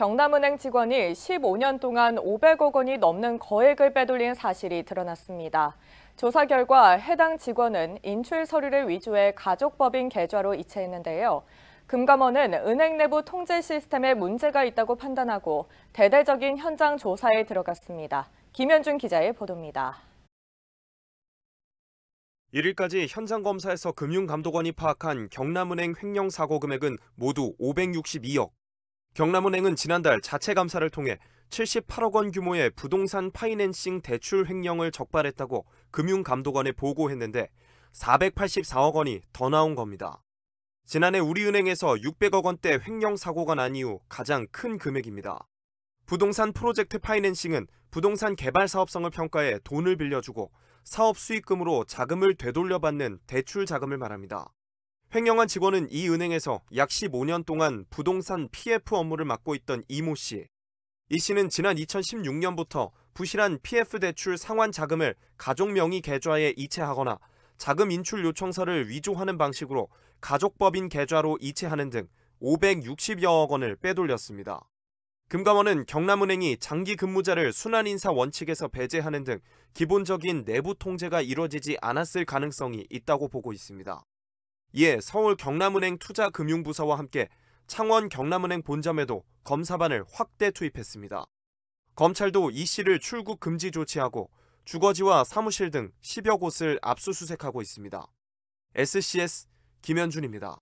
경남은행 직원이 15년 동안 500억 원이 넘는 거액을 빼돌린 사실이 드러났습니다. 조사 결과 해당 직원은 인출 서류를 위조해 가족법인 계좌로 이체했는데요. 금감원은 은행 내부 통제 시스템에 문제가 있다고 판단하고 대대적인 현장 조사에 들어갔습니다. 김현준 기자의 보도입니다. 1일까지 현장 검사에서 금융감독원이 파악한 경남은행 횡령 사고 금액은 모두 562억. 경남은행은 지난달 자체 감사를 통해 78억 원 규모의 부동산 파이낸싱 대출 횡령을 적발했다고 금융감독원에 보고했는데 484억 원이 더 나온 겁니다. 지난해 우리은행에서 600억 원대 횡령 사고가 난 이후 가장 큰 금액입니다. 부동산 프로젝트 파이낸싱은 부동산 개발 사업성을 평가해 돈을 빌려주고 사업 수익금으로 자금을 되돌려받는 대출 자금을 말합니다. 횡령한 직원은 이 은행에서 약 15년 동안 부동산 PF 업무를 맡고 있던 이모 씨. 이 씨는 지난 2016년부터 부실한 PF 대출 상환 자금을 가족 명의 계좌에 이체하거나 자금 인출 요청서를 위조하는 방식으로 가족법인 계좌로 이체하는 등 560여억 원을 빼돌렸습니다. 금감원은 경남은행이 장기 근무자를 순환인사 원칙에서 배제하는 등 기본적인 내부 통제가 이뤄지지 않았을 가능성이 있다고 보고 있습니다. 이에 예, 서울 경남은행 투자금융부서와 함께 창원 경남은행 본점에도 검사반을 확대 투입했습니다. 검찰도 이 씨를 출국 금지 조치하고 주거지와 사무실 등 10여 곳을 압수수색하고 있습니다. SCS 김현준입니다.